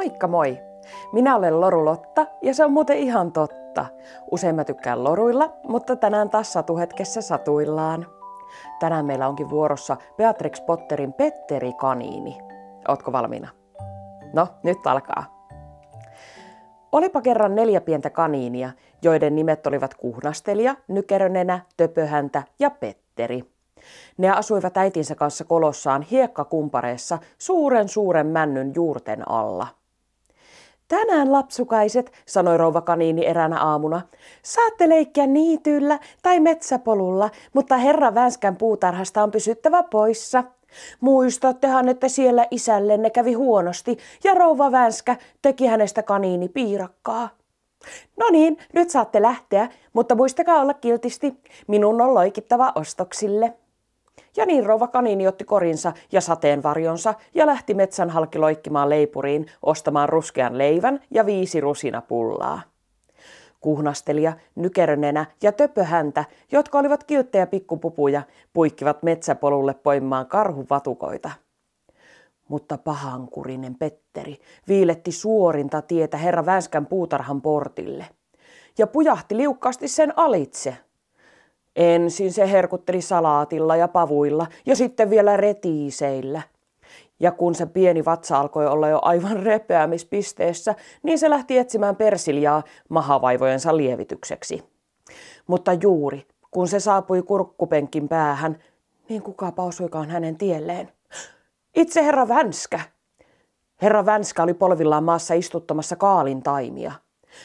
Moikka moi! Minä olen Loru Lotta ja se on muuten ihan totta. Usein mä tykkään loruilla, mutta tänään taas satuhetkessä satuillaan. Tänään meillä onkin vuorossa Beatrix Potterin Petteri Kaniini. Ootko valmiina? No, nyt alkaa. Olipa kerran neljä pientä kaniinia, joiden nimet olivat Kuhnastelija, Nykerönenä, Töpöhäntä ja Petteri. Ne asuivat äitinsä kanssa kolossaan hiekkakumpareessa suuren suuren männyn juurten alla – Tänään lapsukaiset, sanoi rouva kaniini eräänä aamuna, saatte leikkiä niityllä tai metsäpolulla, mutta herra Vänskän puutarhasta on pysyttävä poissa. Muistattehan, että siellä isällenne kävi huonosti ja rouva Vänskä teki hänestä piirakkaa. No niin, nyt saatte lähteä, mutta muistakaa olla kiltisti. Minun on loikittava ostoksille. Ja niin rouva kanini otti korinsa ja sateenvarjonsa ja lähti metsän halki loikkimaan leipuriin ostamaan ruskean leivän ja viisi rusinapullaa. Kuhnastelija, nykerönenä ja töpöhäntä, jotka olivat kilttejä pikkupupuja, puikkivat metsäpolulle poimimaan karhuvatukoita. Mutta pahankurinen Petteri viiletti suorinta tietä herra Vänskän puutarhan portille ja pujahti liukkaasti sen alitse – Ensin se herkutteli salaatilla ja pavuilla ja sitten vielä retiiseillä. Ja kun se pieni vatsa alkoi olla jo aivan repeämispisteessä, niin se lähti etsimään persiljaa mahavaivojensa lievitykseksi. Mutta juuri, kun se saapui kurkkupenkin päähän, niin kuka pausuikaan hänen tielleen. Itse herra Vänskä! Herra Vänskä oli polvillaan maassa istuttamassa kaalin taimia.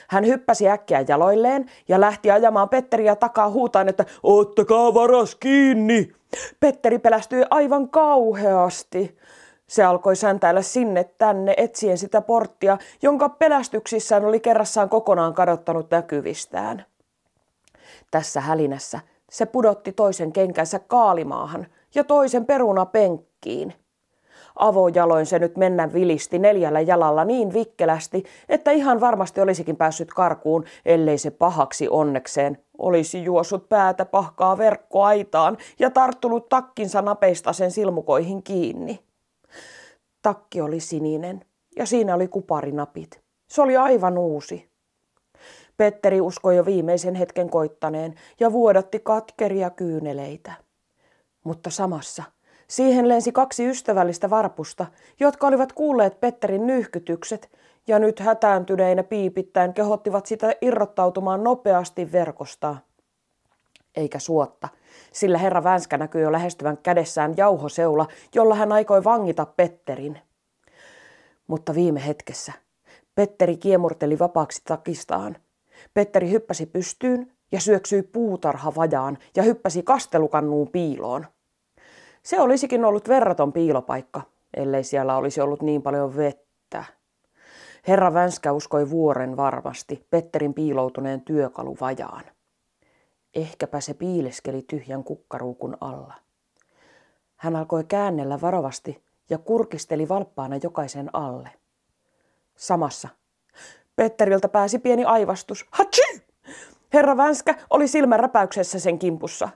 Hän hyppäsi äkkiä jaloilleen ja lähti ajamaan Petteriä takaa huutaan, että ottakaa varas kiinni. Petteri pelästyi aivan kauheasti. Se alkoi säntäillä sinne tänne etsien sitä porttia, jonka pelästyksissään oli kerrassaan kokonaan kadottanut näkyvistään. Tässä hälinässä se pudotti toisen kenkänsä kaalimaahan ja toisen peruna penkkiin – avojaloin se nyt mennä vilisti neljällä jalalla niin vikkelästi, että ihan varmasti olisikin päässyt karkuun, ellei se pahaksi onnekseen olisi juossut päätä pahkaa verkkoaitaan ja tarttunut takkinsa napeista sen silmukoihin kiinni. Takki oli sininen ja siinä oli kuparinapit. Se oli aivan uusi. Petteri uskoi jo viimeisen hetken koittaneen ja vuodatti katkeria kyyneleitä. Mutta samassa – Siihen lensi kaksi ystävällistä varpusta, jotka olivat kuulleet Petterin nyyhkytykset ja nyt hätääntyneinä piipittäen kehottivat sitä irrottautumaan nopeasti verkosta. Eikä suotta, sillä herra Vänskä näkyi jo lähestyvän kädessään jauhoseula, jolla hän aikoi vangita Petterin. Mutta viime hetkessä Petteri kiemurteli vapaaksi takistaan. Petteri hyppäsi pystyyn ja syöksyi puutarha vajaan ja hyppäsi kastelukannuun piiloon. Se olisikin ollut verraton piilopaikka, ellei siellä olisi ollut niin paljon vettä. Herra Vänskä uskoi vuoren varmasti Petterin piiloutuneen työkaluvajaan. Ehkäpä se piileskeli tyhjän kukkaruukun alla. Hän alkoi käännellä varovasti ja kurkisteli valppaana jokaisen alle. Samassa. Petteriltä pääsi pieni aivastus. Hatsi! Herra Vänskä oli silmäräpäyksessä sen kimpussa.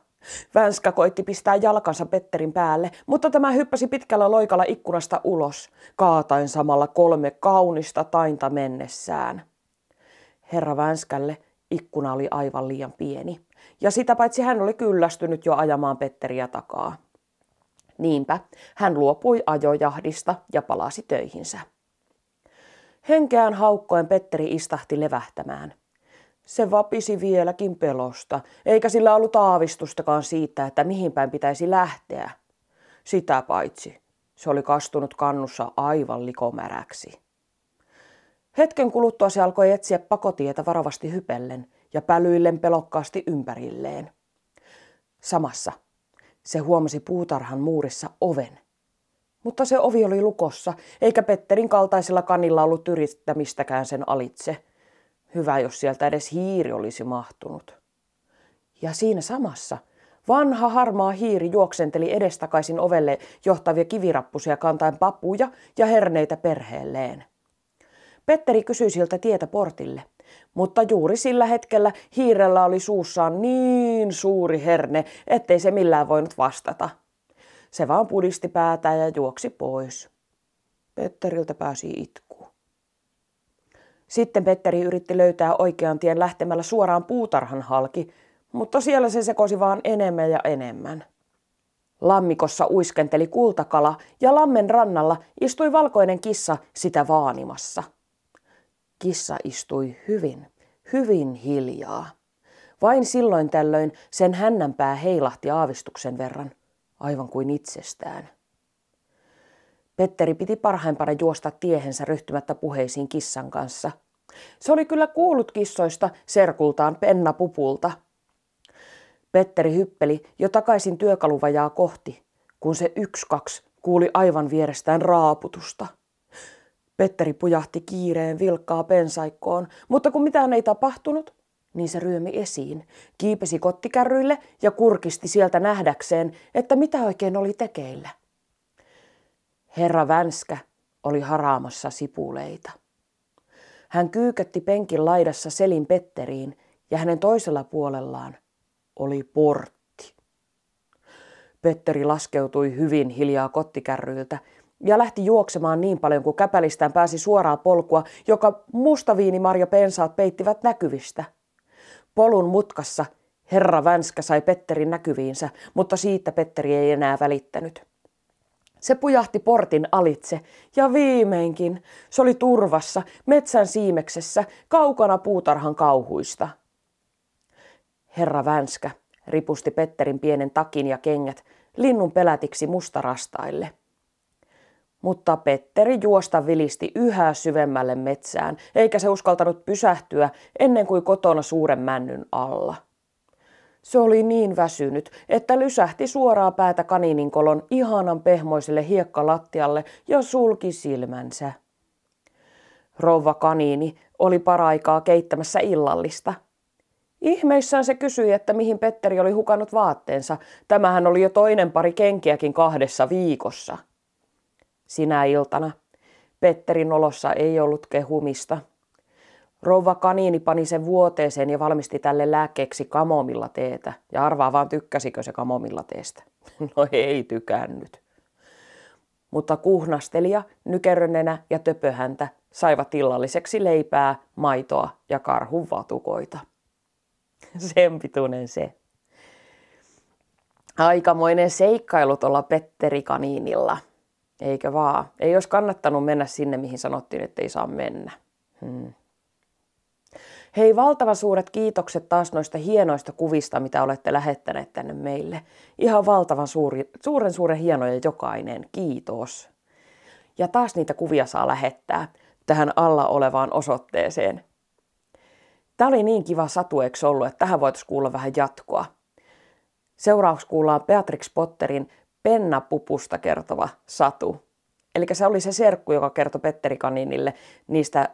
Vänskä koitti pistää jalkansa Petterin päälle, mutta tämä hyppäsi pitkällä loikalla ikkunasta ulos, kaataen samalla kolme kaunista tainta mennessään. Herra Vänskälle ikkuna oli aivan liian pieni, ja sitä paitsi hän oli kyllästynyt jo ajamaan Petteriä takaa. Niinpä hän luopui ajojahdista ja palasi töihinsä. Henkeään haukkoen Petteri istahti levähtämään se vapisi vieläkin pelosta, eikä sillä ollut aavistustakaan siitä, että mihin päin pitäisi lähteä. Sitä paitsi, se oli kastunut kannussa aivan likomäräksi. Hetken kuluttua se alkoi etsiä pakotietä varovasti hypellen ja pälyillen pelokkaasti ympärilleen. Samassa se huomasi puutarhan muurissa oven. Mutta se ovi oli lukossa, eikä Petterin kaltaisella kanilla ollut yrittämistäkään sen alitse – Hyvä, jos sieltä edes hiiri olisi mahtunut. Ja siinä samassa vanha harmaa hiiri juoksenteli edestakaisin ovelle johtavia kivirappusia kantain papuja ja herneitä perheelleen. Petteri kysyi siltä tietä portille, mutta juuri sillä hetkellä hiirellä oli suussaan niin suuri herne, ettei se millään voinut vastata. Se vaan pudisti päätä ja juoksi pois. Petteriltä pääsi itku. Sitten Petteri yritti löytää oikean tien lähtemällä suoraan puutarhan halki, mutta siellä se sekosi vaan enemmän ja enemmän. Lammikossa uiskenteli kultakala ja lammen rannalla istui valkoinen kissa sitä vaanimassa. Kissa istui hyvin, hyvin hiljaa. Vain silloin tällöin sen hännänpää heilahti aavistuksen verran, aivan kuin itsestään. Petteri piti parhaimpana juosta tiehensä ryhtymättä puheisiin kissan kanssa. Se oli kyllä kuullut kissoista serkultaan Penna Pupulta. Petteri hyppeli jo takaisin työkaluvajaa kohti, kun se yksi kaksi kuuli aivan vierestään raaputusta. Petteri pujahti kiireen vilkkaa pensaikkoon, mutta kun mitään ei tapahtunut, niin se ryömi esiin, kiipesi kottikärryille ja kurkisti sieltä nähdäkseen, että mitä oikein oli tekeillä. Herra Vänskä oli haraamassa sipuleita. Hän kyykätti penkin laidassa selin Petteriin ja hänen toisella puolellaan oli portti. Petteri laskeutui hyvin hiljaa kottikärryiltä ja lähti juoksemaan niin paljon kuin käpälistään pääsi suoraa polkua, joka mustaviinimarja pensaat peittivät näkyvistä. Polun mutkassa herra Vänskä sai Petterin näkyviinsä, mutta siitä Petteri ei enää välittänyt. Se pujahti portin alitse, ja viimeinkin se oli turvassa, metsän siimeksessä, kaukana puutarhan kauhuista. Herra Vänskä ripusti Petterin pienen takin ja kengät linnun pelätiksi mustarastaille. Mutta Petteri juosta vilisti yhä syvemmälle metsään, eikä se uskaltanut pysähtyä ennen kuin kotona suuren männyn alla. Se oli niin väsynyt, että lysähti suoraa päätä kanininkolon ihanan pehmoiselle hiekkalattialle ja sulki silmänsä. Rouva kaniini oli paraikaa keittämässä illallista. Ihmeissään se kysyi, että mihin Petteri oli hukannut vaatteensa. Tämähän oli jo toinen pari kenkiäkin kahdessa viikossa. Sinä iltana. Petterin olossa ei ollut kehumista. Rouva kaniini pani sen vuoteeseen ja valmisti tälle lääkkeeksi kamomilla teetä. Ja arvaa vaan tykkäsikö se kamomilla teestä. No ei tykännyt. Mutta kuhnastelija, nykerönenä ja töpöhäntä saivat illalliseksi leipää, maitoa ja karhun vatukoita. Sen pituinen se. Aikamoinen seikkailu tuolla Petteri Kaniinilla. Eikö vaan? Ei olisi kannattanut mennä sinne, mihin sanottiin, että ei saa mennä. Hmm. Hei, valtavan suuret kiitokset taas noista hienoista kuvista, mitä olette lähettäneet tänne meille. Ihan valtavan suuri, suuren suuren hienoja jokainen. Kiitos. Ja taas niitä kuvia saa lähettää tähän alla olevaan osoitteeseen. Tämä oli niin kiva satu, eikö ollut, että tähän voitaisiin kuulla vähän jatkoa. Seuraavaksi kuullaan Beatrix Potterin penna pupusta kertova satu. Eli se oli se serkku, joka kertoi Petteri Kaninille niistä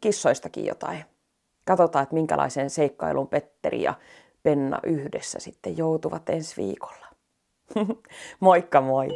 kissoistakin jotain katsotaan, että minkälaiseen seikkailuun Petteri ja Penna yhdessä sitten joutuvat ensi viikolla. Moikka moi!